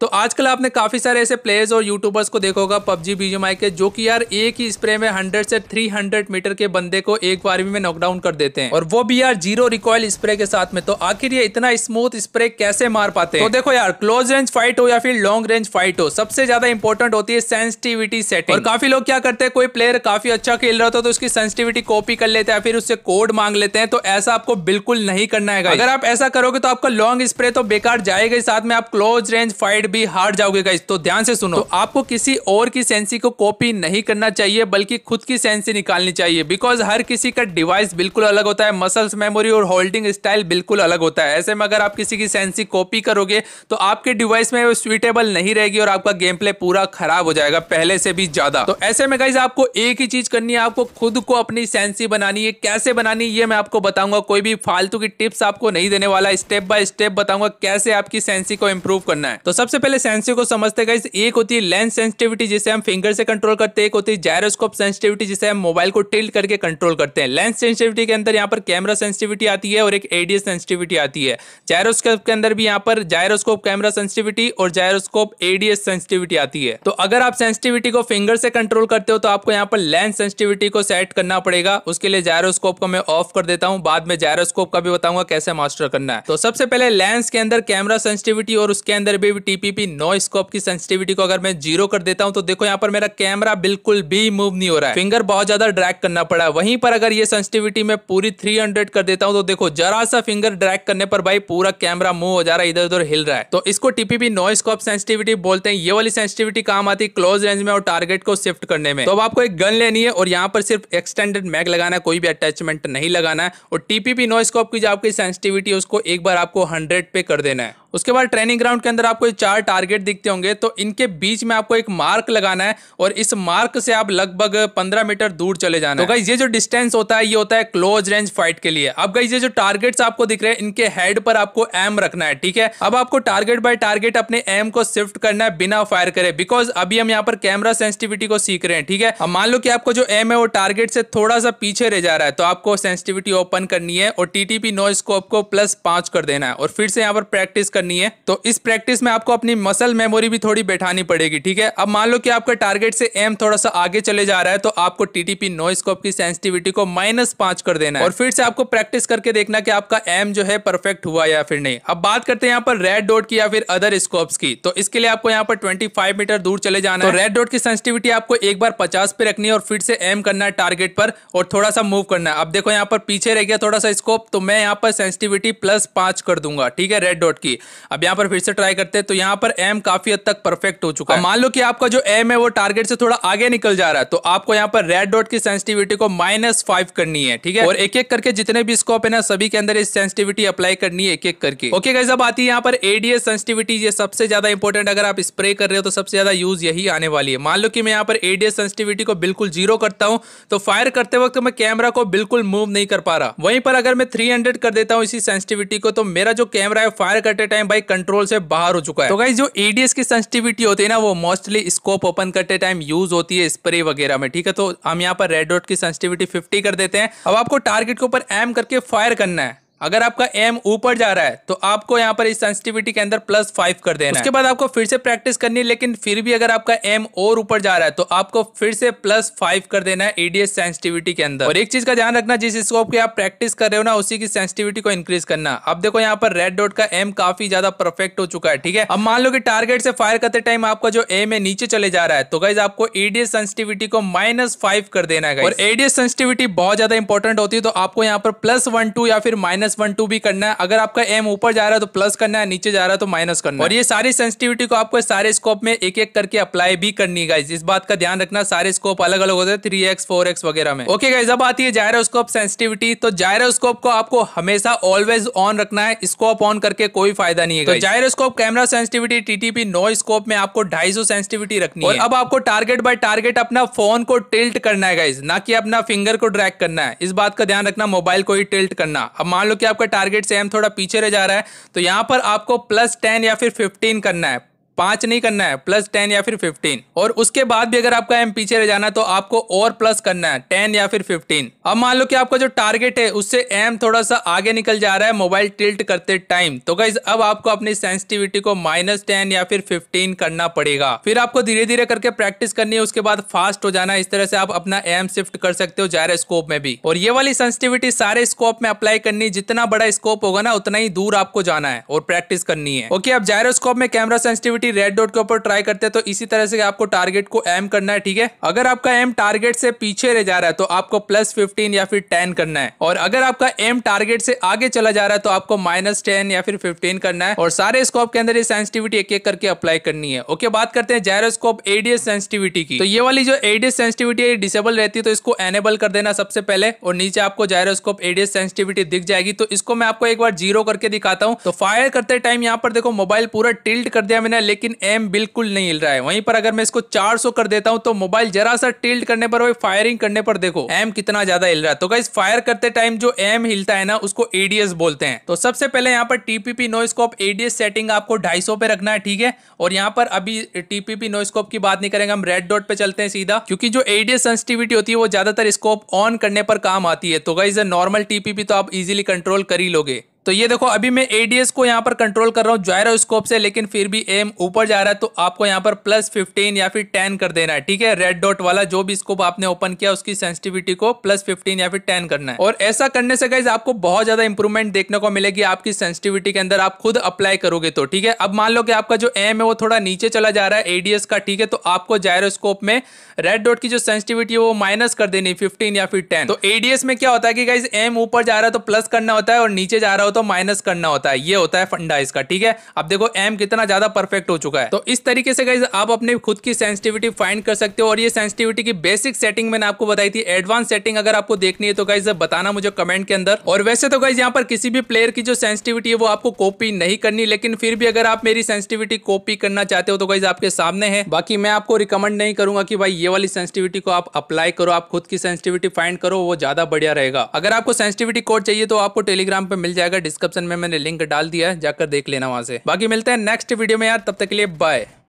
तो आजकल आपने काफ़ी सारे ऐसे प्लेयर्स और यूट्यूबर्स को देखा होगा पबजी बीजीएमआई के जो कि यार एक ही स्प्रे में 100 से 300 मीटर के बंदे को एक बार में नॉकडाउन कर देते हैं और वो भी यार जीरो रिकॉयल स्प्रे के साथ में तो आखिर ये इतना स्मूथ स्प्रे कैसे मार पाते हैं तो देखो यार क्लोज रेंज फाइट हो या फिर लॉन्ग रेंज फाइट हो सबसे ज्यादा इंपॉर्टेंट होती है सेंसिटिविटी सेटिंग और काफी लोग क्या करते हैं कोई प्लेयर काफी अच्छा खेल रहा होता तो उसकी सेंसिटिविटी कॉपी कर लेते हैं फिर उससे कोड मांग लेते हैं तो ऐसा आपको बिल्कुल नहीं करना है अगर आप ऐसा करोगे तो आपका लॉन्ग स्प्रे तो बेकार जाएगा साथ में आप क्लोज रेंज फाइट भी हार जाओगे गाइस तो ध्यान से सुनो तो आपको किसी और की सेंसी को कॉपी नहीं करना चाहिए बल्कि खुद की सेंसी निकालनी चाहिए बिकॉज हर किसी का डिवाइस बिल्कुल अलग होता है मसल्स मेमोरी और होल्डिंग स्टाइल बिल्कुल अलग होता है ऐसे में अगर आप किसी की सेंसी कॉपी करोगे तो आपके डिवाइस में स्वीटेबल नहीं रहेगी और आपका गेम प्ले पूरा खराब हो जाएगा पहले से भी ज्यादा तो ऐसे में गाइज आपको एक ही चीज करनी है आपको खुद को अपनी सेंसी बनानी है कैसे बनानी ये मैं आपको बताऊंगा कोई भी फालतू की टिप्स आपको नहीं देने वाला स्टेप बाय स्टेप बताऊंगा कैसे आपकी सेंसी को इंप्रूव करना है तो सबसे पहले सेंसिव को समझते गए एक होती है लेंस सेंसिटिविटी जिसे हम फिंगर से कंट्रोल करते हैं एक होती है जायरोस्कोप सेंसिटिविटी जिसे हम मोबाइल को टिल्ट करके कंट्रोल करते हैं लेंस सेंसिटिविटी के अंदर यहाँ पर कैमरा सेंसिटिविटी आती है और एक एडीएस सेंसिटिविटी आती है जायरोस्कोप के अंदर भी यहाँ पर जायरोस्कोप कैमरा सेंसिटिविटी और जायरोस्कोप एडीएस सेंसिटिविटी आती है तो अगर आप सेंसिटिविटी को फिंगर से कंट्रोल करते हो तो आपको यहाँ पर लेंस सेंसिटिविटी को सेट करना पड़ेगा उसके लिए जायरोस्कोप को मैं ऑफ कर देता हूँ बाद में जायरोस्कोप का भी बताऊंगा कैसे मास्टर करना है तो सबसे पहले लेंस के अंदर कैमरा सेंसिटिविटी और उसके अंदर भी टीपी एमबीपी नो स्कोप की सेंसिटिविटी को अगर मैं जीरो कर देता हूं तो देखो यहाँ पर मेरा कैमरा बिल्कुल भी मूव नहीं हो रहा है फिंगर बहुत ज्यादा ड्रैग करना पड़ा वहीं पर अगर ये सेंसिटिविटी में पूरी 300 कर देता हूँ तो देखो जरा सा फिंगर ड्रैग करने पर भाई पूरा कैमरा मूव हो जा रहा है इधर उधर हिल रहा है तो इसको टीपीपी नो स्कोप सेंसिटिविटी बोलते हैं ये वाली सेंसिटिविटी काम आती है क्लोज रेंज में और टारगेट को शिफ्ट करने में तो अब आपको एक गन लेनी है और यहाँ पर सिर्फ एक्सटेंडेड मैग लगाना है कोई भी अटैचमेंट नहीं लगाना है और टीपीपी नो स्कोप की जो आपकी सेंसिटिविटी है उसको एक बार आपको हंड्रेड पे कर देना है उसके बाद ट्रेनिंग ग्राउंड के अंदर आपको चार टारगेट दिखते होंगे तो इनके बीच में आपको एक मार्क लगाना है और इस मार्क से आप लगभग पंद्रह मीटर दूर चले जाना तो गाइज ये जो डिस्टेंस होता है ये होता है क्लोज रेंज फाइट के लिए अब गाइज ये जो टारगेट आपको दिख रहे हैं इनके हेड पर आपको एम रखना है ठीक है अब आपको टारगेट बाय टारगेट अपने एम को शिफ्ट करना है बिना फायर करे बिकॉज अभी हम यहाँ पर कैमरा सेंसिटिविटी को सीख रहे हैं ठीक है अब मान लो कि आपको जो एम है वो टारगेट से थोड़ा सा पीछे रह जा रहा है तो आपको सेंसिटिविटी ओपन करनी है और टीटीपी नो स्कोप को प्लस पांच कर देना है और फिर से यहाँ पर प्रैक्टिस कर करनी है तो इस प्रैक्टिस में आपको अपनी मसल मेमोरी भी थोड़ी बैठानी पड़ेगी ठीक है अब मान लो कि आपका टारगेट से एम थोड़ा सा आगे चले जा रहा है तो आपको टीटीपी नो स्कोप की सेंसिटिविटी को माइनस कर देना है और फिर से आपको प्रैक्टिस करके देखना की आपका एम जो है परफेक्ट हुआ या फिर नहीं अब बात करते हैं यहाँ पर रेड डॉट की या फिर अदर स्कोप की तो इसके लिए आपको यहाँ पर ट्वेंटी मीटर दूर चले जाना तो है रेड डॉट की सेंसिटिविटी आपको एक बार पचास पे रखनी है और फिर से एम करना है टारगेट पर और थोड़ा सा मूव करना है अब देखो यहाँ पर पीछे रह गया थोड़ा सा स्कोप तो मैं यहाँ पर सेंसिटिविटी प्लस पांच कर दूंगा ठीक है रेड डॉट की अब यहाँ पर फिर से ट्राई करते हैं तो यहाँ पर एम काफी हद तक परफेक्ट हो चुका है मान लो कि आपका जो एम है वो टारगेट से थोड़ा आगे निकल जा रहा है तो आपको यहाँ पर रेड डॉट की सेंसिटिविटी को माइनस फाइव करनी है ठीक है और एक एक करके जितने भी स्कोप है ना सभी के अंदर इस सेंसिटिविटी अप्लाई करनी है एक एक करके ओके गाइस अब आती है यहाँ पर एडीएस सेंसिटिविटी ये सबसे ज्यादा इंपॉर्टेंट अगर आप स्प्रे कर रहे हो तो सबसे ज्यादा यूज यही आने वाली है मान लो कि मैं यहाँ पर एडीएस सेंसिटिविटी को बिल्कुल जीरो करता हूँ तो फायर करते वक्त मैं कैमरा को बिल्कुल मूव नहीं कर पा रहा वहीं पर अगर मैं थ्री कर देता हूँ इसी सेंसिटिविटी को तो मेरा जो कैमरा है फायर करते टाइम टाइम भाई कंट्रोल से बाहर हो चुका है तो भाई जो एडीएस की सेंसिटिविटी होती है ना वो मोस्टली स्कोप ओपन करते टाइम यूज होती है स्प्रे वगैरह में ठीक है तो हम यहाँ पर रेड डॉट की सेंसिटिविटी 50 कर देते हैं अब आपको टारगेट के ऊपर एम करके फायर करना है अगर आपका एम ऊपर जा रहा है तो आपको यहाँ पर इस सेंसिटिविटी के अंदर प्लस फाइव कर देना उसके बाद आपको फिर से प्रैक्टिस करनी है लेकिन फिर भी अगर आपका एम और ऊपर जा रहा है तो आपको फिर से प्लस फाइव कर देना है एडीएस सेंसिटिविटी के अंदर और एक चीज का ध्यान रखना जिस स्कोप की आप प्रैक्टिस कर रहे हो ना उसी की सेंसिटिविटी को इंक्रीज करना अब देखो यहाँ पर रेड डॉट का एम काफी ज्यादा परफेक्ट हो चुका है ठीक है अब मान लो कि टारगेट से फायर करते टाइम आपका जो एम है नीचे चले जा रहा है तो गाइज आपको एडीएस सेंसिटिविटी को माइनस फाइव कर देना है और एडीएस सेंसिटिविटी बहुत ज्यादा इंपॉर्टेंट होती है तो आपको यहाँ पर प्लस वन टू या फिर माइनस माइनस वन टू भी करना है अगर आपका एम ऊपर जा रहा है तो प्लस करना है नीचे जा रहा है तो माइनस करना है और ये सारी सेंसिटिविटी को आपको सारे स्कोप में एक एक करके अप्लाई भी करनी है इस बात का ध्यान रखना सारे स्कोप अलग अलग होते हैं थ्री एक्स फोर एक्स वगैरह में ओके गाइज अब आती है जायरोस्कोप सेंसिटिविटी तो जायरोस्कोप को आपको हमेशा ऑलवेज ऑन रखना है स्कोप ऑन करके कोई फायदा नहीं है gyroscope camera sensitivity TTP no scope में आपको ढाई सेंसिटिविटी रखनी है अब आपको टारगेट बाय टारगेट अपना फोन को टिल्ट करना है गाइज ना कि अपना फिंगर को ड्रैग करना है इस बात का ध्यान रखना मोबाइल को ही टिल्ट करना अब मान लो कि आपका टारगेट से एम थोड़ा पीछे रह जा रहा है तो यहाँ पर आपको प्लस टेन या फिर फिफ्टीन करना है पांच नहीं करना है प्लस टेन या फिर फिफ्टीन और उसके बाद भी अगर आपका एम पीछे रह जाना है तो आपको और प्लस करना है टेन या फिर फिफ्टीन अब मान लो कि आपका जो टारगेट है उससे एम थोड़ा सा आगे निकल जा रहा है मोबाइल टिल्ट करते टाइम तो गाइज अब आपको अपनी सेंसिटिविटी को माइनस टेन या फिर फिफ्टीन करना पड़ेगा फिर आपको धीरे धीरे करके प्रैक्टिस करनी है उसके बाद फास्ट हो जाना इस तरह से आप अपना एम शिफ्ट कर सकते हो जायरा स्कोप में भी और ये वाली सेंसिटिविटी सारे स्कोप में अप्लाई करनी जितना बड़ा स्कोप होगा ना उतना ही दूर आपको जाना है और प्रैक्टिस करनी है ओके अब जायरोस्कोप में camera sensitivity directly red dot के ऊपर ट्राई करते हैं तो इसी तरह से आपको टारगेट को एम करना है ठीक है अगर आपका एम टारगेट से पीछे रह जा रहा है तो आपको प्लस फिफ्टीन या फिर टेन करना है और अगर आपका एम टारगेट से आगे चला जा रहा है तो आपको माइनस टेन या फिर फिफ्टीन करना है और सारे स्कोप के अंदर सेंसिटिविटी एक एक करके अप्लाई करनी है ओके बात करते हैं जैरोस्कोप एडीएस सेंसिटिविटी की तो ये वाली जो एडीएस सेंसिटिविटी है डिसेबल रहती है तो इसको एनेबल कर देना सबसे पहले और नीचे आपको जैरोस्कोप एडीएस सेंसिटिविटी दिख जाएगी तो इसको मैं आपको एक बार जीरो करके दिखाता हूँ तो फायर करते टाइम यहाँ पर देखो मोबाइल पूरा टिल्ट कर दिया मैंने लेकिन एम बिल्कुल नहीं हिल रहा है वहीं पर अगर मैं इसको 400 कर देता हूं तो मोबाइल जरा सा टिल्ट करने पर वही फायरिंग करने पर देखो एम कितना ज्यादा हिल रहा है तो गाइस फायर करते टाइम जो एम हिलता है ना उसको एडीएस बोलते हैं तो सबसे पहले यहाँ पर टीपीपी नोस्कोप एडीएस सेटिंग आपको ढाई पे रखना है ठीक है और यहाँ पर अभी टीपीपी नोस्कोप की बात नहीं करेंगे हम रेड डॉट पे चलते हैं सीधा क्योंकि जो एडीएस सेंसिटिविटी होती है वो ज्यादातर स्कोप ऑन करने पर काम आती है तो गाइज नॉर्मल टीपीपी तो आप इजिली कंट्रोल कर ही लोगे तो ये देखो अभी मैं एडीएस को यहाँ पर कंट्रोल कर रहा हूँ जायरोस्कोप से लेकिन फिर भी एम ऊपर जा रहा है तो आपको यहाँ पर प्लस फिफ्टीन या फिर टेन कर देना है ठीक है रेड डॉट वाला जो भी स्कोप आपने ओपन किया उसकी सेंसिटिविटी को प्लस फिफ्टीन या फिर टेन करना है और ऐसा करने से गाइज आपको बहुत ज्यादा इंप्रूवमेंट देखने को मिलेगी आपकी सेंसिटिविटी के अंदर आप खुद अप्लाई करोगे तो ठीक है अब मान लो कि आपका जो एम है वो थोड़ा नीचे चला जा रहा है एडीएस का ठीक है तो आपको जायरोस्कोप में रेड डॉट की जो सेंसिटिविटी है वो माइनस कर देनी फिफ्टीन या फिर टेन तो एडीएस में क्या होता है कि गाइज एम ऊपर जा रहा है तो प्लस करना होता है और नीचे जा रहा हो तो माइनस करना होता है ये होता है फंडा इसका ठीक है अब देखो एम कितना ज्यादा परफेक्ट हो चुका है तो इस तरीके से गाइज आप अपने खुद की सेंसिटिविटी फाइंड कर सकते हो और ये सेंसिटिविटी की बेसिक सेटिंग मैंने आपको बताई थी एडवांस सेटिंग अगर आपको देखनी है तो गाइज बताना मुझे कमेंट के अंदर और वैसे तो गाइज यहाँ पर किसी भी प्लेयर की जो सेंसिटिविटी है वो आपको कॉपी नहीं करनी लेकिन फिर भी अगर आप मेरी सेंसिटिविटी कॉपी करना चाहते हो तो गाइज आपके सामने है बाकी मैं आपको रिकमेंड नहीं करूंगा कि भाई ये वाली सेंसिटिविटी को आप अप्लाई करो आप खुद की सेंसिटिविटी फाइंड करो वो ज्यादा बढ़िया रहेगा अगर आपको सेंसिटिविटी कोड चाहिए तो आपको टेलीग्राम पर मिल जाएगा है डिस्क्रिप्शन में मैंने लिंक डाल दिया है जाकर देख लेना वहां से बाकी मिलते हैं नेक्स्ट वीडियो में यार तब तक के लिए बाय